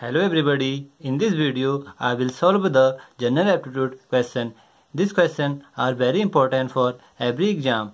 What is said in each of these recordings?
Hello everybody. In this video I will solve the general aptitude question this question are very important for every exam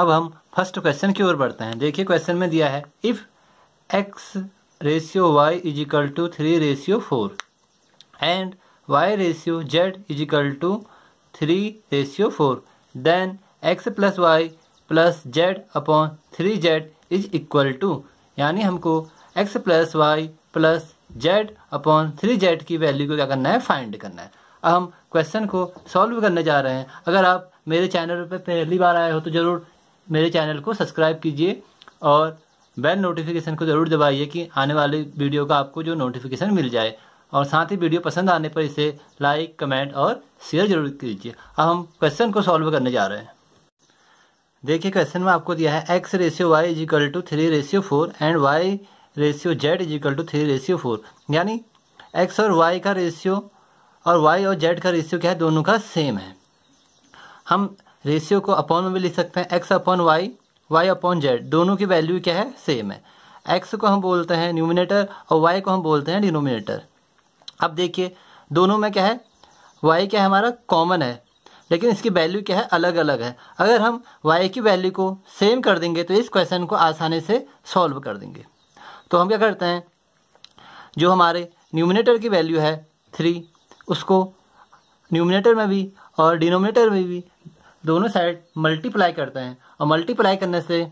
अब हम first question की ओर बढ़ते हैं देखिए question में दिया है if x ratio y is equal to three ratio four and y ratio z is equal to three ratio four then x plus y plus z upon three z is equal to यानी हमको x plus y plus z upon three z की value को क्या करना है find करना है अब हम क्वेश्चन को सॉल्व करने जा रहे हैं अगर आप मेरे चैनल पर पहली बार आए हो तो ज़रूर मेरे चैनल को सब्सक्राइब कीजिए और बेल नोटिफिकेशन को ज़रूर दबाइए कि आने वाली वीडियो का आपको जो नोटिफिकेशन मिल जाए और साथ ही वीडियो पसंद आने पर इसे लाइक कमेंट और शेयर जरूर कीजिए अब हम क्वेश्चन को सॉल्व करने जा रहे हैं देखिए क्वेश्चन में आपको दिया है x ratio y is equal to three ratio four and y ratio z is equal to three ratio four यानी एक्स और वाई का रेशियो और वाई और जेड का रेशियो क्या है दोनों का सेम है हम रेशियो को अपॉन में भी लिख सकते हैं x upon y y upon z दोनों की वैल्यू क्या है सेम है एक्स को हम बोलते हैं न्यूमिनेटर और वाई को हम बोलते हैं डिनोमिनेटर अब देखिए दोनों में क्या है वाई क्या है हमारा कॉमन है लेकिन इसकी वैल्यू क्या है अलग अलग है अगर हम वाई की वैल्यू को सेम कर देंगे तो इस क्वेश्चन को आसानी से सॉल्व कर देंगे तो हम क्या करते हैं जो हमारे न्यूमिनेटर की वैल्यू है थ्री उसको न्यूमिनेटर में भी और डिनोमिनेटर में भी दोनों साइड मल्टीप्लाई करते हैं और मल्टीप्लाई करने से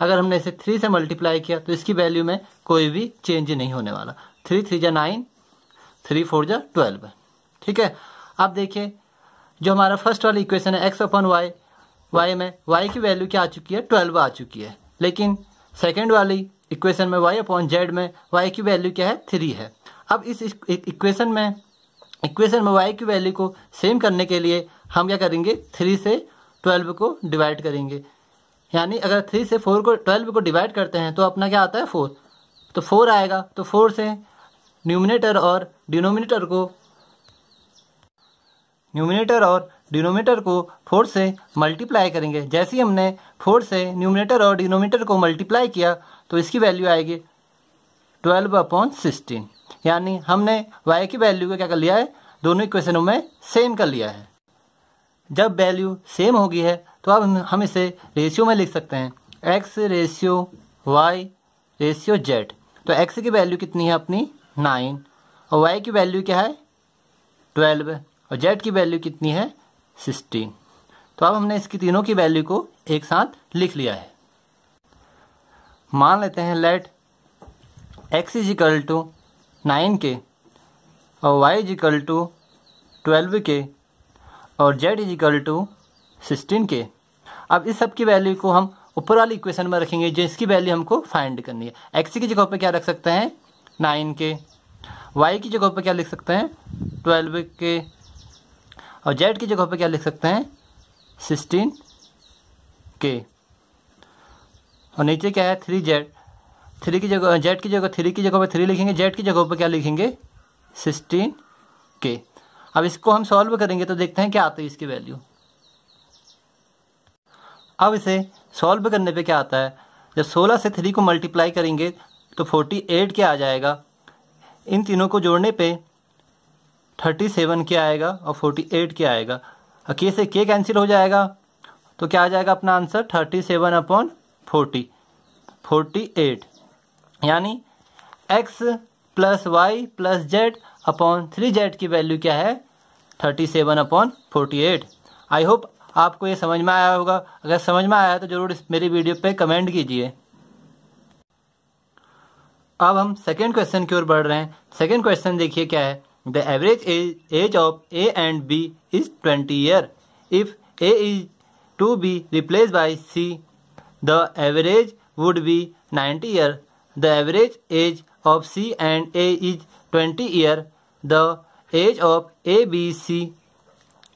अगर हमने इसे थ्री से मल्टीप्लाई किया तो इसकी वैल्यू में कोई भी चेंज नहीं होने वाला थ्री थ्री जा नाइन थ्री फोर जा ट्वेल्व ठीक है अब देखिए जो हमारा फर्स्ट वाली इक्वेशन है एक्स अपन वाई वाई में वाई की वैल्यू क्या आ चुकी है ट्वेल्व आ चुकी है लेकिन सेकेंड वाली इक्वेशन में वाई अपॉन जेड में वाई की वैल्यू क्या है थ्री है अब इस इक्वेशन में इक्वेशन में वाई की वैल्यू को सेम करने के लिए हम क्या करेंगे थ्री से ट्वेल्व को डिवाइड करेंगे यानी अगर थ्री से फोर को ट्वेल्व को डिवाइड करते हैं तो अपना क्या आता है फोर तो फोर आएगा तो फोर से न्यूमिनेटर और डिनोमिनेटर को न्यूमिनेटर और डिनोमिनेटर को फोर से मल्टीप्लाई करेंगे जैसे ही हमने फोर से न्यूमिनेटर और डिनोमिनेटर को मल्टीप्लाई किया तो इसकी वैल्यू आएगी ट्वेल्व अपॉन सिक्सटीन यानी हमने वाई की वैल्यू को क्या कर लिया है दोनों इक्वेशनों में सेम कर लिया है जब वैल्यू सेम होगी है तो अब हम इसे रेशियो में लिख सकते हैं x ratio y ratio z तो एक्स की वैल्यू कितनी है अपनी नाइन और वाई की वैल्यू क्या है ट्वेल्व और जेड की वैल्यू कितनी है सिक्सटीन तो अब हमने इसकी तीनों की वैल्यू को एक साथ लिख लिया है मान लेते हैं let x is equal to nine k और y is equal to twelve k और z is equal to sixteen k अब इस सब की वैल्यू को हम ऊपर वाली इक्वेशन में रखेंगे जिसकी वैल्यू हमको फाइंड करनी है एक्स की जगह पर क्या रख सकते हैं नाइन के वाई की जगह पर क्या लिख सकते हैं ट्वेल्व के और जेड की जगह पर क्या लिख सकते हैं सिक्सटीन के और नीचे क्या है थ्री जेड थ्री की जगह जेड की जगह थ्री की जगह पर थ्री लिखेंगे जेड की जगह पर क्या लिखेंगे सिक्सटीन के अब इसको हम सॉल्व करेंगे तो देखते हैं क्या आता है इसकी वैल्यू अब इसे सॉल्व करने पे क्या आता है जब 16 से 3 को मल्टीप्लाई करेंगे तो 48 क्या आ जाएगा इन तीनों को जोड़ने पे 37 क्या आएगा और 48 क्या आएगा और के से के कैंसिल हो जाएगा तो क्या आ जाएगा अपना answer 37 upon forty forty eight यानी x plus y plus z upon three z की वैल्यू क्या है thirty seven upon forty eight I hope आपको ये समझ में आया होगा अगर समझ में आया तो ज़रूर मेरी वीडियो पे कमेंट कीजिए अब हम सेकेंड क्वेश्चन की ओर बढ़ रहे हैं सेकेंड क्वेश्चन देखिए क्या है the average age age of A and B is twenty year if A is to be replace by C The average would be 90 year. The average age of C and A is 20 year. The age of A, B, C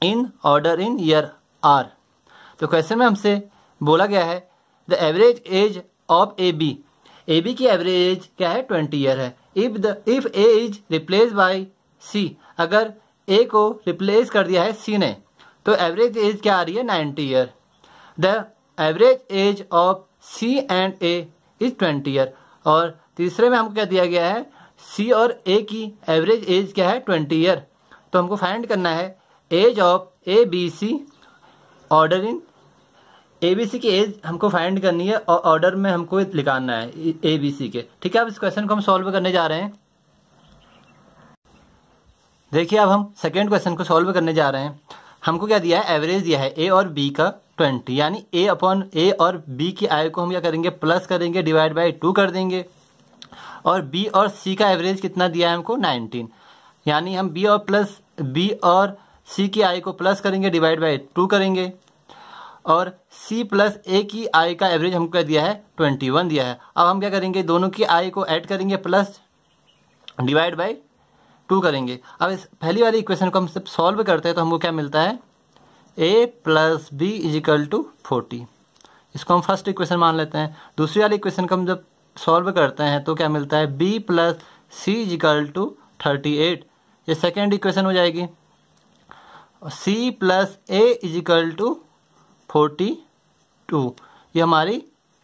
in order in year are. तो question में हमसे बोला गया है the average age of A B A B की average age क्या है twenty year है if the if A is replace by C अगर ए को रिप्लेस कर दिया है सी ने तो एवरेज एज क्या आ रही है ninety year the average age of C and A is twenty year और तीसरे में हमको क्या दिया गया है सी और ए की एवरेज एज क्या है ट्वेंटी ईयर तो हमको फाइंड करना है age of A B C order in A B C की एज हमको फाइंड करनी है और ऑर्डर में हमको लिखाना है ए बी सी के ठीक है अब इस क्वेश्चन को हम सॉल्व करने जा रहे हैं देखिए अब हम सेकेंड क्वेश्चन को सॉल्व करने जा रहे हैं हमको क्या दिया है एवरेज दिया है ए और बी का ट्वेंटी यानी ए अपॉन ए और बी की आय को हम क्या करेंगे प्लस करेंगे डिवाइड बाई टू कर देंगे और बी और सी का एवरेज कितना दिया है हमको नाइनटीन यानी हम बी और प्लस बी और सी की आई को प्लस करेंगे डिवाइड बाई टू करेंगे और सी प्लस ए की आई का एवरेज हमको दिया है ट्वेंटी वन दिया है अब हम क्या करेंगे दोनों की आई को ऐड करेंगे प्लस डिवाइड बाई टू करेंगे अब इस पहली वाली इक्वेशन को हम सब सॉल्व करते हैं तो हमको क्या मिलता है A plus B is equal to forty इसको हम फर्स्ट इक्वेशन मान लेते हैं दूसरी वाली इक्वेशन को हम जब सॉल्व करते हैं तो क्या मिलता है B plus C is equal to thirty eight ये सेकेंड इक्वेशन हो जाएगी C plus A is equal to forty two ये हमारी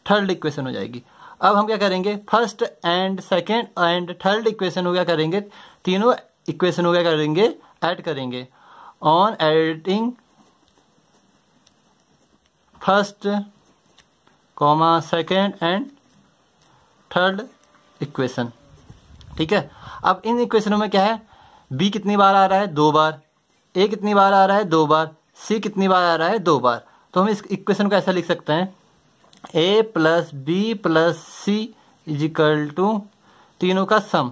थर्ड इक्वेशन हो जाएगी अब हम क्या करेंगे first and second and third equation हो क्या करेंगे तीनों इक्वेशन हो क्या करेंगे ऐड करेंगे on editing first comma second and third equation ठीक है अब इन इक्वेशनों में क्या है बी कितनी बार आ रहा है दो बार ए कितनी बार आ रहा है दो बार सी कितनी बार आ रहा है दो बार तो हम इस इक्वेशन को ऐसा लिख सकते हैं A plus B plus C is equal to तीनों का सम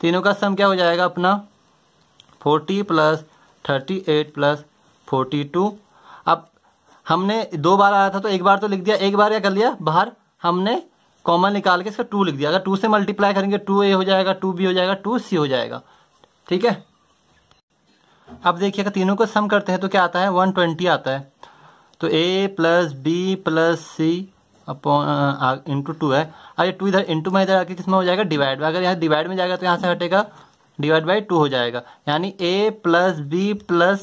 तीनों का सम क्या हो जाएगा अपना forty plus thirty eight plus forty two हमने दो बार आया था तो एक बार तो लिख दिया एक बार क्या कर लिया बाहर हमने कॉमन निकाल के इसका टू लिख दिया अगर टू से मल्टीप्लाई करेंगे टू ए हो जाएगा टू बी हो जाएगा टू सी हो जाएगा ठीक है अब देखिए अगर तीनों को सम करते हैं तो क्या आता है वन ट्वेंटी आता है तो A plus B plus C upon into two है अरे टू इधर इंटू में इधर आके किसमें हो जाएगा डिवाइड अगर यहाँ डिवाइड में जाएगा तो यहाँ से हटेगा डिवाइड बाई टू हो जाएगा यानी A plus B plus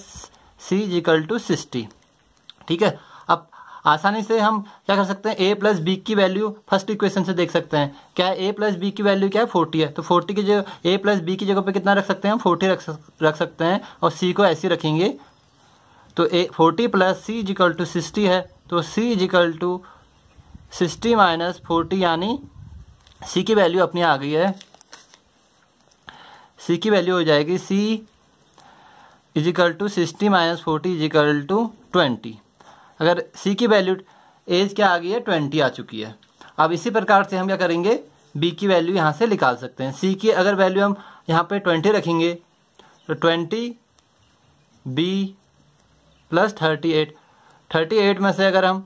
C equal to sixty ठीक है अब आसानी से हम क्या कर सकते हैं ए प्लस बी की वैल्यू फर्स्ट इक्वेशन से देख सकते हैं क्या ए प्लस बी की वैल्यू क्या है फोर्टी है तो फोर्टी की जो ए प्लस बी की जगह पे कितना रख सकते हैं हम फोर्टी रख रख सकते हैं और सी को ऐसी रखेंगे तो A forty plus C equal to sixty है तो C equal to sixty minus forty यानी सी की वैल्यू अपनी आ गई है सी की वैल्यू हो जाएगी C equal to sixty minus forty equal to twenty अगर सी की वैल्यू एज क्या आ गई है ट्वेंटी आ चुकी है अब इसी प्रकार से हम क्या करेंगे बी की वैल्यू यहाँ से निकाल सकते हैं सी की अगर वैल्यू हम यहाँ पे ट्वेंटी रखेंगे तो twenty B plus thirty eight thirty eight में से अगर हम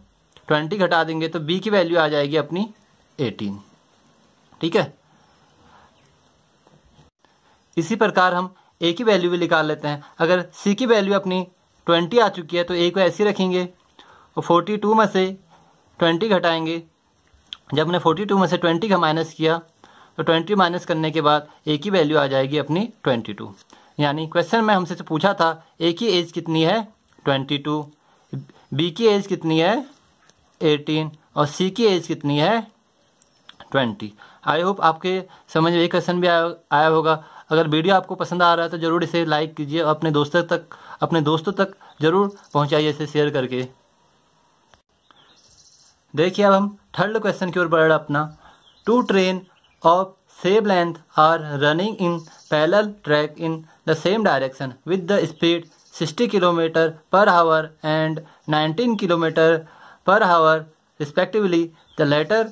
ट्वेंटी घटा देंगे तो बी की वैल्यू आ जाएगी अपनी एटीन ठीक है इसी प्रकार हम ए की वैल्यू भी निकाल लेते हैं अगर सी की वैल्यू अपनी ट्वेंटी आ चुकी है तो ए को ऐसी रखेंगे तो फोर्टी टू में से ट्वेंटी घटाएंगे जब हमने फोर्टी टू में से ट्वेंटी का माइनस किया तो ट्वेंटी माइनस करने के बाद एक ही वैल्यू आ जाएगी अपनी ट्वेंटी टू यानी क्वेश्चन में हमसे तो पूछा था ए की एज कितनी है ट्वेंटी टू बी की एज कितनी है एटीन और सी की एज कितनी है ट्वेंटी आई होप आपके समझ में ये क्वेश्चन भी आया आया होगा अगर वीडियो आपको पसंद आ रहा है तो ज़रूर इसे लाइक कीजिए और अपने दोस्तों तक अपने दोस्तों तक ज़रूर पहुँचाइए इसे शेयर करके देखिए अब हम थर्ड क्वेश्चन की ओर बढ़ अपना two train of same length are running in parallel track in the same direction with the speed 60 kilometre per hour and 19 kilometre per hour respectively the latter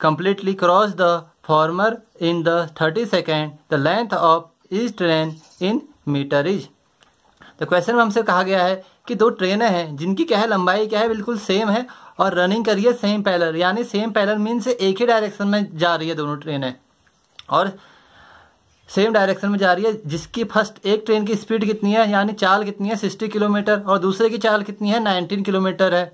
completely cross the former in the 30 second the length of is train in metre is तो question में हमसे कहा गया है कि दो ट्रेनें हैं जिनकी क्या है लंबाई क्या है बिल्कुल सेम है और रनिंग करिए सेम पैलर यानी सेम पैलर मीन्स एक ही डायरेक्शन में जा रही है दोनों ट्रेनें और सेम डायरेक्शन में जा रही है जिसकी फर्स्ट एक ट्रेन की स्पीड कितनी है यानी चाल कितनी है सिक्सटी किलोमीटर और दूसरे की चाल कितनी है नाइनटीन किलोमीटर है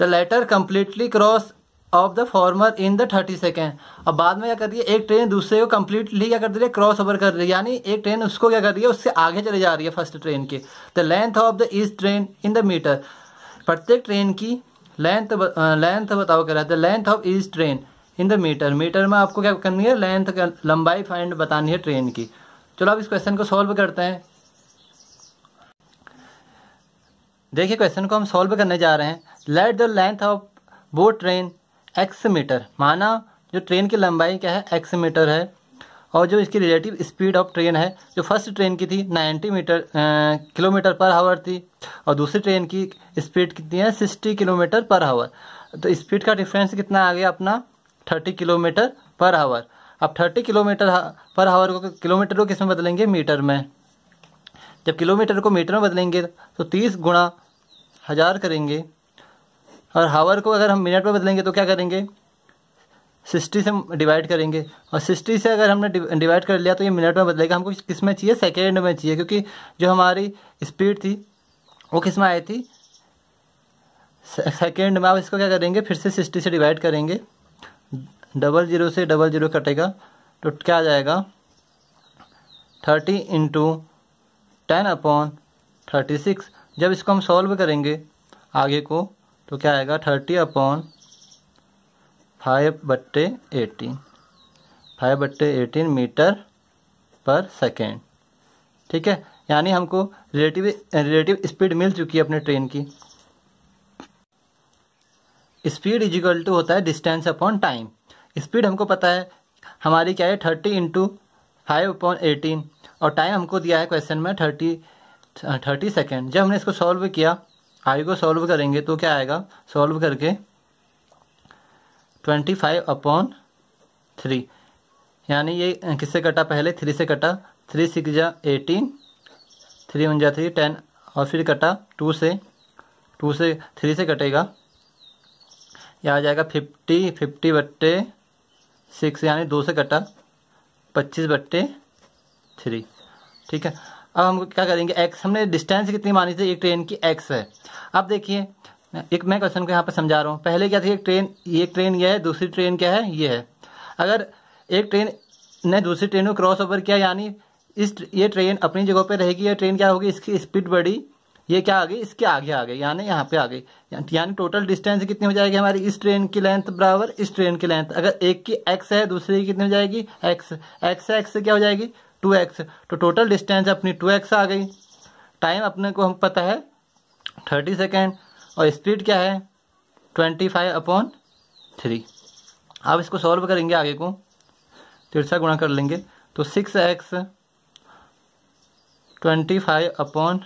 the latter completely cross of the former in the thirty second और बाद में क्या कर रही है एक ट्रेन दूसरे को कम्प्लीटली क्या कर दी रही है क्रॉस ओवर कर रही है यानी एक ट्रेन उसको क्या कर रही है उससे आगे चले जा रही है फर्स्ट ट्रेन की the length of the east train in the metre प्रत्येक ट्रेन की लेंथ लेंथ बताओ क्या रहता है length of is train in the metre metre में आपको क्या करनी है लेंथ लंबाई फाइंड बतानी है ट्रेन की चलो आप इस क्वेश्चन को सॉल्व करते हैं देखिए क्वेश्चन को हम सॉल्व करने जा रहे हैं लेट द लेंथ ऑफ वो ट्रेन एक्स मीटर माना जो ट्रेन की लंबाई क्या है एक्स मीटर है और जो इसकी रिलेटिव स्पीड ऑफ ट्रेन है जो फर्स्ट ट्रेन की थी 90 मीटर किलोमीटर पर हावर थी और दूसरी ट्रेन की स्पीड कितनी है 60 किलोमीटर पर हावर तो स्पीड का डिफरेंस कितना आ गया अपना 30 किलोमीटर पर हावर अब 30 किलोमीटर पर हावर को किलोमीटर को किस में बदलेंगे मीटर में जब किलोमीटर को मीटर में बदलेंगे तो तीस गुणा हज़ार करेंगे और हावर को अगर हम मिनट में बदलेंगे तो क्या करेंगे सिक्सटी से डिवाइड करेंगे और सिक्सटी से अगर हमने डिवाइड कर लिया तो ये मिनट में बदलेगा हमको किस में चाहिए सेकेंड में चाहिए क्योंकि जो हमारी स्पीड थी वो किस में आई थी सेकेंड में आप इसको क्या करेंगे फिर से सिक्सटी से डिवाइड करेंगे डबल ज़ीरो से डबल ज़ीरो कटेगा तो क्या आ जाएगा thirty into ten upon thirty six जब इसको हम सॉल्व करेंगे आगे को तो क्या आएगा थर्टी अपॉन फाइव बट्टे एटीन फाइव बट्टे एटीन मीटर पर सेकेंड ठीक है यानी हमको रिलेटिव रिलेटिव स्पीड मिल चुकी है अपने ट्रेन की स्पीड इज इक्वल टू होता है डिस्टेंस अपॉन टाइम स्पीड हमको पता है हमारी क्या है thirty into five upon eighteen और टाइम हमको दिया है क्वेश्चन में थर्टी थर्टी सेकेंड जब हमने इसको सॉल्व किया आई को सॉल्व करेंगे तो क्या आएगा सॉल्व करके ट्वेंटी फाइव अपॉन थ्री यानी ये किससे कटा पहले थ्री से कटा थ्री सिक्स जा एटीन थ्री वन जा थ्री टेन और फिर कटा टू से टू से थ्री से कटेगा यह आ जाएगा फिफ्टी फिफ्टी बट्टे सिक्स यानी दो से कटा पच्चीस बट्टे थ्री ठीक है अब हम क्या करेंगे एक्स हमने डिस्टेंस कितनी मानी थी एक ट्रेन की एक्स है अब देखिए एक मैं क्वेश्चन को यहाँ पर समझा रहा हूँ पहले क्या थी एक ट्रेन एक ट्रेन यह है दूसरी ट्रेन क्या है ये है अगर एक ट्रेन ने दूसरी ट्रेन को क्रॉस ओवर किया यानी इस ये ट्रेन अपनी जगह पर रहेगी यह ट्रेन क्या होगी इसकी स्पीड बढ़ी ये क्या आ गई इसके आगे आ गई यानी यहाँ पे आ गई यानी टोटल डिस्टेंस कितनी हो जाएगी हमारी इस ट्रेन की लेंथ बराबर इस ट्रेन की लेंथ अगर एक की एक्स है दूसरी की कितनी हो जाएगी एक्स एक्स एक्स क्या हो जाएगी टू एक्स तो टोटल डिस्टेंस अपनी टू एक्स आ गई टाइम अपने को हम पता है थर्टी सेकेंड और स्पीड क्या है ट्वेंटी फाइव अपॉन थ्री आप इसको सॉल्व करेंगे आगे को तिरछा गुणा कर लेंगे तो six x twenty five upon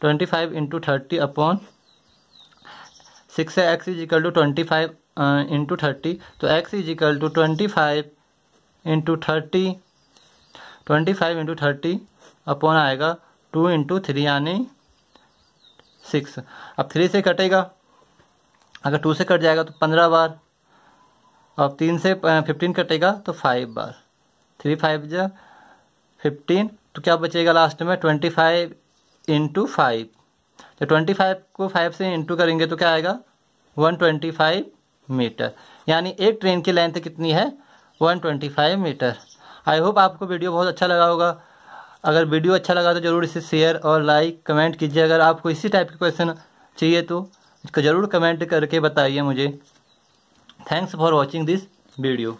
twenty five into thirty upon six x is equal to twenty five into thirty तो x is equal to twenty five into thirty twenty five into thirty upon आएगा two into three यानी six अब three से कटेगा अगर to से cut जाएगा तो पंद्रह बार अब तीन से फिफ्टीन कटेगा तो फाइव बार थ्री फाइव जा फिफ्टीन तो क्या बचेगा लास्ट में ट्वेंटी फाइव इंटू फाइव तो ट्वेंटी फाइव को फाइव से इंटू करेंगे तो क्या आएगा वन ट्वेंटी फाइव मीटर यानी एक ट्रेन की लेंथ कितनी है one twenty five metre I hope आपको वीडियो बहुत अच्छा लगा होगा अगर वीडियो अच्छा लगा तो ज़रूर इसे शेयर और लाइक कमेंट कीजिए अगर आपको इसी टाइप के क्वेश्चन चाहिए तो इसको ज़रूर कमेंट करके बताइए मुझे thanks for watching this video